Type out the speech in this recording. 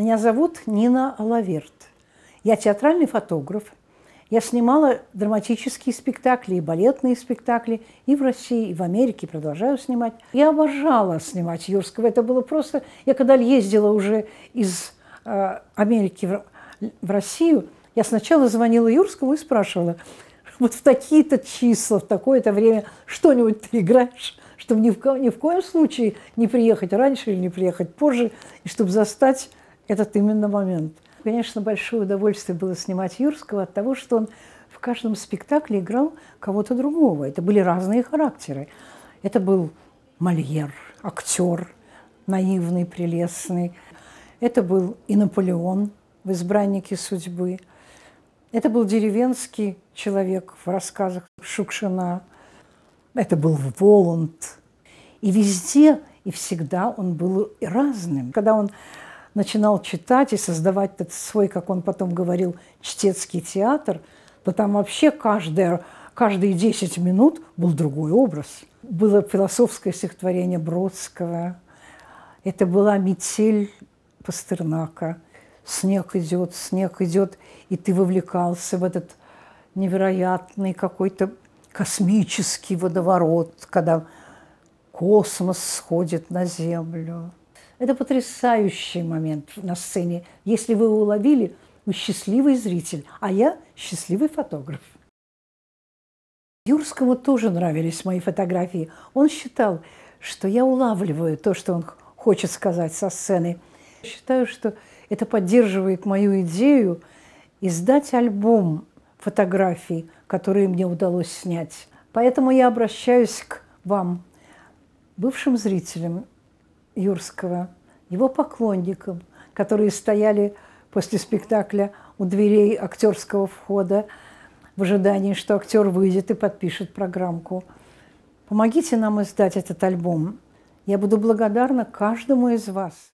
Меня зовут Нина Алаверт. Я театральный фотограф. Я снимала драматические спектакли и балетные спектакли и в России, и в Америке, продолжаю снимать. Я обожала снимать Юрского. Это было просто... Я когда ездила уже из э, Америки в, в Россию, я сначала звонила Юрскому и спрашивала, вот в такие-то числа, в такое-то время что-нибудь ты играешь, чтобы ни в, ко ни в коем случае не приехать раньше или не приехать позже, и чтобы застать этот именно момент. Конечно, большое удовольствие было снимать Юрского от того, что он в каждом спектакле играл кого-то другого. Это были разные характеры. Это был Мольер, актер, наивный, прелестный. Это был и Наполеон в «Избраннике судьбы». Это был деревенский человек в рассказах Шукшина. Это был Воланд. И везде и всегда он был разным. Когда он начинал читать и создавать этот свой, как он потом говорил, чтецкий театр, то там вообще каждая, каждые 10 минут был другой образ. Было философское стихотворение Бродского, это была метель Пастернака. Снег идет, снег идет, и ты вовлекался в этот невероятный какой-то космический водоворот, когда космос сходит на Землю. Это потрясающий момент на сцене. Если вы уловили, вы счастливый зритель, а я счастливый фотограф. Юрскому тоже нравились мои фотографии. Он считал, что я улавливаю то, что он хочет сказать со сцены. Считаю, что это поддерживает мою идею издать альбом фотографий, которые мне удалось снять. Поэтому я обращаюсь к вам, бывшим зрителям Юрского, его поклонникам, которые стояли после спектакля у дверей актерского входа в ожидании, что актер выйдет и подпишет программку. Помогите нам издать этот альбом. Я буду благодарна каждому из вас.